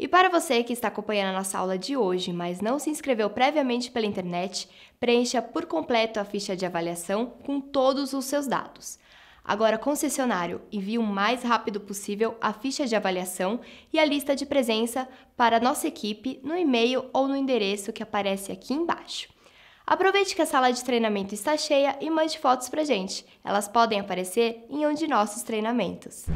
E para você que está acompanhando a nossa aula de hoje, mas não se inscreveu previamente pela internet, preencha por completo a ficha de avaliação com todos os seus dados. Agora, concessionário, envie o mais rápido possível a ficha de avaliação e a lista de presença para a nossa equipe no e-mail ou no endereço que aparece aqui embaixo. Aproveite que a sala de treinamento está cheia e mande fotos para gente. Elas podem aparecer em um de nossos treinamentos.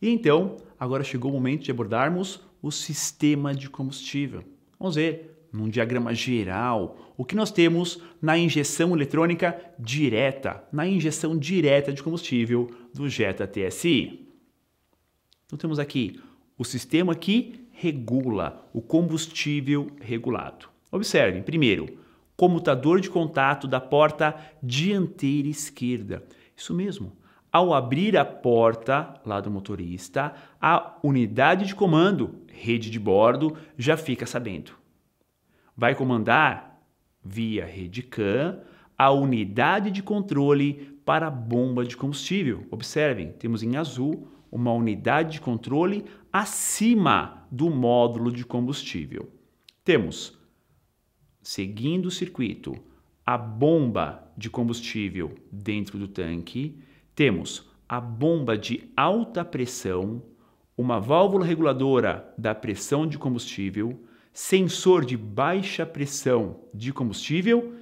E então, agora chegou o momento de abordarmos o sistema de combustível. Vamos ver, num diagrama geral, o que nós temos na injeção eletrônica direta, na injeção direta de combustível do Jetta TSI. Então temos aqui o sistema que regula o combustível regulado. Observem, primeiro, comutador de contato da porta dianteira esquerda. Isso mesmo, ao abrir a porta lá do motorista, a unidade de comando, rede de bordo, já fica sabendo. Vai comandar via rede CAN a unidade de controle para a bomba de combustível. Observem, temos em azul uma unidade de controle acima do módulo de combustível. Temos, seguindo o circuito, a bomba de combustível dentro do tanque temos a bomba de alta pressão, uma válvula reguladora da pressão de combustível, sensor de baixa pressão de combustível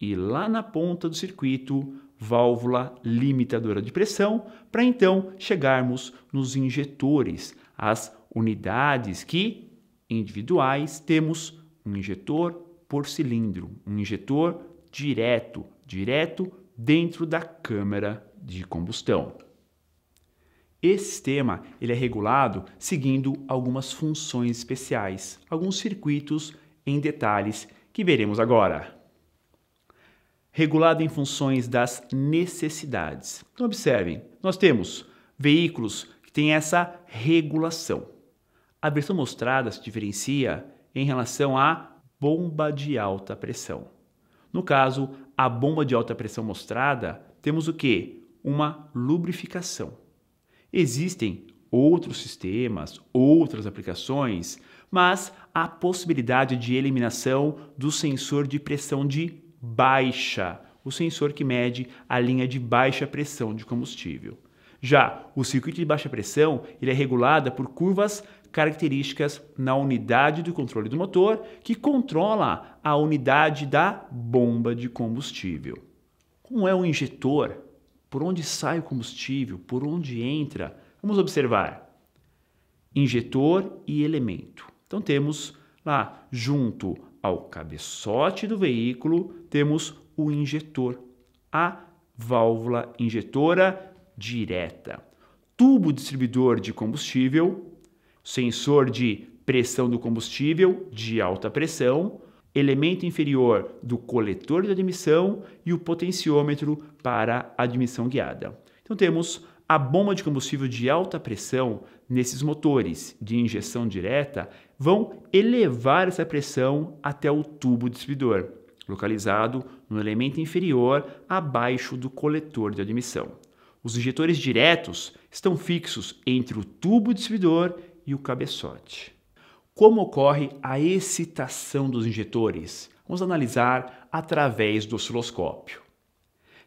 e lá na ponta do circuito, válvula limitadora de pressão, para então chegarmos nos injetores, as unidades que individuais temos um injetor por cilindro, um injetor direto, direto dentro da câmara de combustão. Esse sistema ele é regulado seguindo algumas funções especiais, alguns circuitos em detalhes que veremos agora. Regulado em funções das necessidades. Então, observem, nós temos veículos que têm essa regulação. A versão mostrada se diferencia em relação à bomba de alta pressão. No caso, a bomba de alta pressão mostrada, temos o que? uma lubrificação. Existem outros sistemas, outras aplicações, mas a possibilidade de eliminação do sensor de pressão de baixa, o sensor que mede a linha de baixa pressão de combustível. Já o circuito de baixa pressão ele é regulado por curvas características na unidade do controle do motor que controla a unidade da bomba de combustível. Como é o injetor por onde sai o combustível? Por onde entra? Vamos observar. Injetor e elemento. Então temos lá junto ao cabeçote do veículo, temos o injetor, a válvula injetora direta, tubo distribuidor de combustível, sensor de pressão do combustível de alta pressão, elemento inferior do coletor de admissão e o potenciômetro para admissão guiada. Então temos a bomba de combustível de alta pressão nesses motores de injeção direta vão elevar essa pressão até o tubo distribuidor, localizado no elemento inferior abaixo do coletor de admissão. Os injetores diretos estão fixos entre o tubo distribuidor e o cabeçote. Como ocorre a excitação dos injetores? Vamos analisar através do osciloscópio.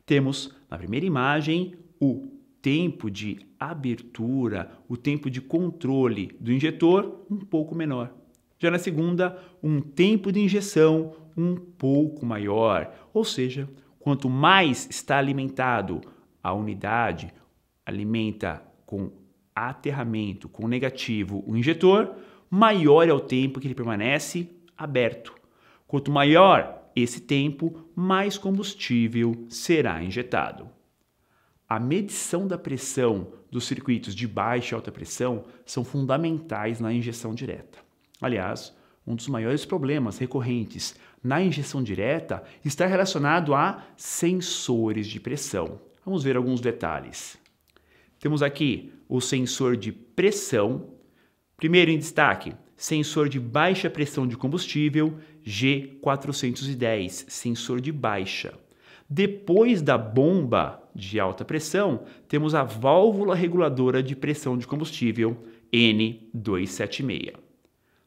Temos na primeira imagem o tempo de abertura, o tempo de controle do injetor um pouco menor. Já na segunda, um tempo de injeção um pouco maior, ou seja, quanto mais está alimentado a unidade, alimenta com aterramento, com negativo o injetor, maior é o tempo que ele permanece aberto. Quanto maior esse tempo, mais combustível será injetado. A medição da pressão dos circuitos de baixa e alta pressão são fundamentais na injeção direta. Aliás, um dos maiores problemas recorrentes na injeção direta está relacionado a sensores de pressão. Vamos ver alguns detalhes. Temos aqui o sensor de pressão Primeiro em destaque, sensor de baixa pressão de combustível G410, sensor de baixa. Depois da bomba de alta pressão, temos a válvula reguladora de pressão de combustível N276.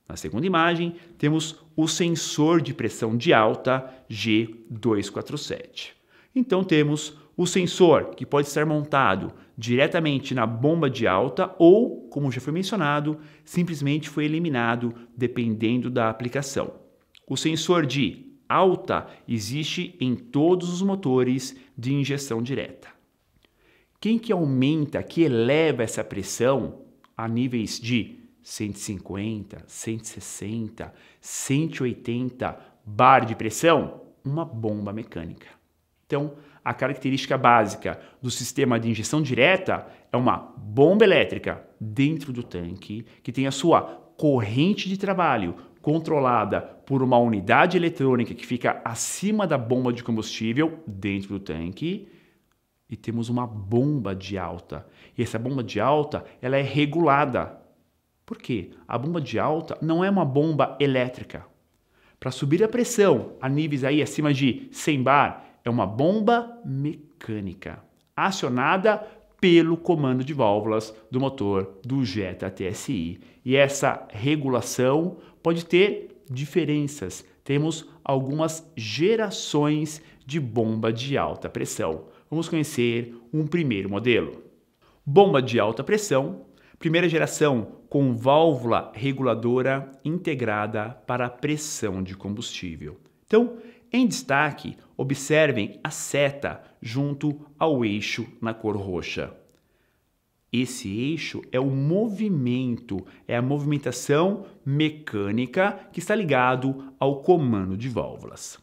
Na segunda imagem, temos o sensor de pressão de alta G247. Então temos o sensor que pode estar montado diretamente na bomba de alta ou, como já foi mencionado, simplesmente foi eliminado dependendo da aplicação. O sensor de alta existe em todos os motores de injeção direta. Quem que aumenta, que eleva essa pressão a níveis de 150, 160, 180 bar de pressão? Uma bomba mecânica. Então, a característica básica do sistema de injeção direta é uma bomba elétrica dentro do tanque que tem a sua corrente de trabalho controlada por uma unidade eletrônica que fica acima da bomba de combustível dentro do tanque e temos uma bomba de alta. E essa bomba de alta, ela é regulada. Por quê? A bomba de alta não é uma bomba elétrica. Para subir a pressão a níveis aí acima de 100 bar, é uma bomba mecânica acionada pelo comando de válvulas do motor do Jetta TSI. E essa regulação pode ter diferenças. Temos algumas gerações de bomba de alta pressão. Vamos conhecer um primeiro modelo. Bomba de alta pressão, primeira geração com válvula reguladora integrada para pressão de combustível. Então, em destaque, observem a seta junto ao eixo na cor roxa. Esse eixo é o movimento, é a movimentação mecânica que está ligado ao comando de válvulas.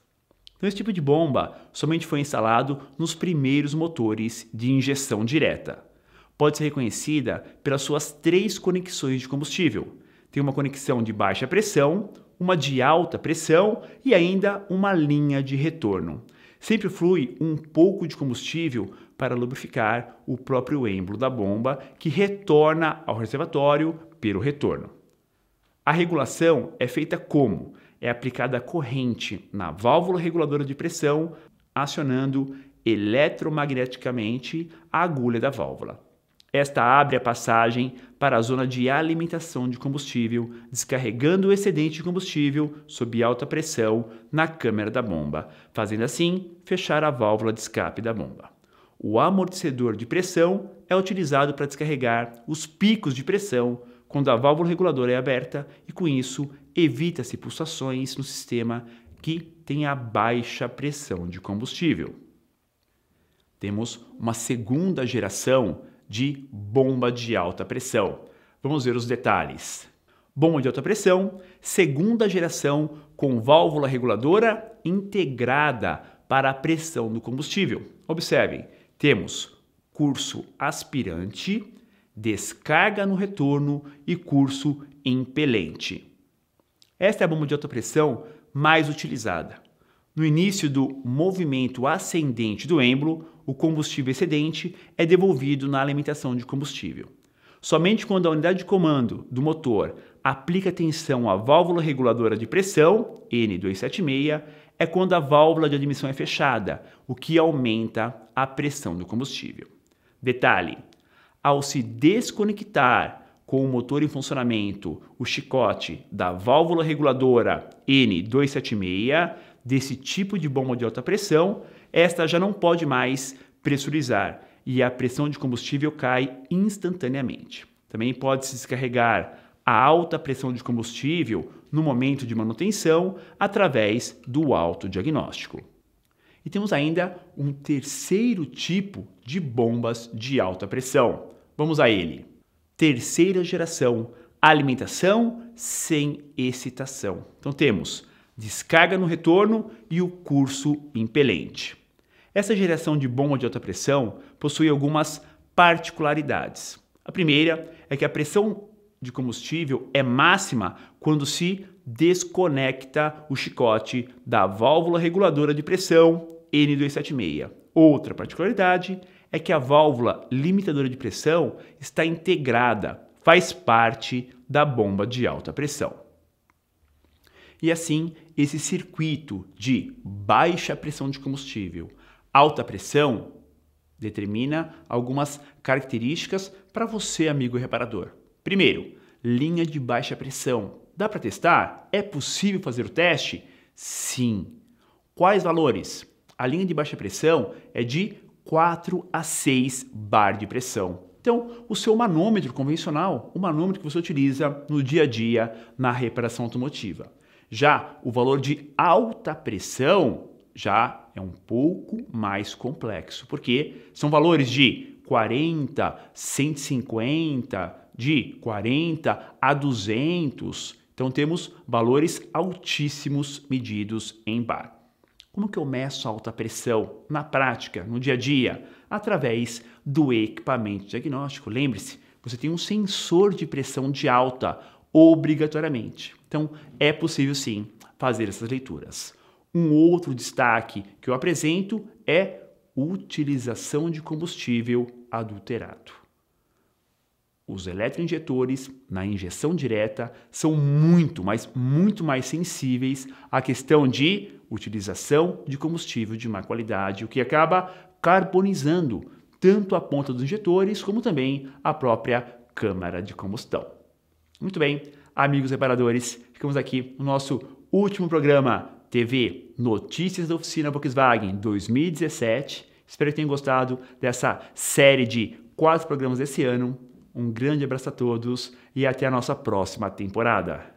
Então, esse tipo de bomba somente foi instalado nos primeiros motores de injeção direta. Pode ser reconhecida pelas suas três conexões de combustível. Tem uma conexão de baixa pressão, uma de alta pressão e ainda uma linha de retorno. Sempre flui um pouco de combustível para lubrificar o próprio êmbolo da bomba, que retorna ao reservatório pelo retorno. A regulação é feita como? É aplicada corrente na válvula reguladora de pressão, acionando eletromagneticamente a agulha da válvula. Esta abre a passagem para a zona de alimentação de combustível, descarregando o excedente de combustível sob alta pressão na câmara da bomba, fazendo assim fechar a válvula de escape da bomba. O amortecedor de pressão é utilizado para descarregar os picos de pressão quando a válvula reguladora é aberta e, com isso, evita-se pulsações no sistema que tem a baixa pressão de combustível. Temos uma segunda geração de bomba de alta pressão. Vamos ver os detalhes. Bomba de alta pressão, segunda geração com válvula reguladora integrada para a pressão do combustível. Observem, temos curso aspirante, descarga no retorno e curso impelente. Esta é a bomba de alta pressão mais utilizada. No início do movimento ascendente do êmbolo, o combustível excedente é devolvido na alimentação de combustível. Somente quando a unidade de comando do motor aplica tensão à válvula reguladora de pressão, N276, é quando a válvula de admissão é fechada, o que aumenta a pressão do combustível. Detalhe: ao se desconectar com o motor em funcionamento, o chicote da válvula reguladora N276 desse tipo de bomba de alta pressão, esta já não pode mais pressurizar e a pressão de combustível cai instantaneamente. Também pode-se descarregar a alta pressão de combustível no momento de manutenção através do autodiagnóstico. E temos ainda um terceiro tipo de bombas de alta pressão. Vamos a ele. Terceira geração, alimentação sem excitação. Então temos descarga no retorno e o curso impelente. Essa geração de bomba de alta pressão possui algumas particularidades. A primeira é que a pressão de combustível é máxima quando se desconecta o chicote da válvula reguladora de pressão N276. Outra particularidade é que a válvula limitadora de pressão está integrada, faz parte da bomba de alta pressão. E assim, esse circuito de baixa pressão de combustível alta pressão determina algumas características para você, amigo reparador. Primeiro, linha de baixa pressão. Dá para testar? É possível fazer o teste? Sim. Quais valores? A linha de baixa pressão é de 4 a 6 bar de pressão. Então, o seu manômetro convencional, o manômetro que você utiliza no dia a dia na reparação automotiva. Já o valor de alta pressão já é um pouco mais complexo, porque são valores de 40, 150, de 40 a 200. Então temos valores altíssimos medidos em bar. Como que eu meço a alta pressão na prática, no dia a dia? Através do equipamento diagnóstico. Lembre-se, você tem um sensor de pressão de alta obrigatoriamente. Então é possível sim fazer essas leituras. Um outro destaque que eu apresento é utilização de combustível adulterado. Os eletroinjetores na injeção direta são muito, mas muito mais sensíveis à questão de utilização de combustível de má qualidade, o que acaba carbonizando tanto a ponta dos injetores como também a própria câmara de combustão. Muito bem, amigos reparadores, ficamos aqui no nosso último programa TV Notícias da Oficina Volkswagen 2017. Espero que tenham gostado dessa série de quatro programas desse ano. Um grande abraço a todos e até a nossa próxima temporada.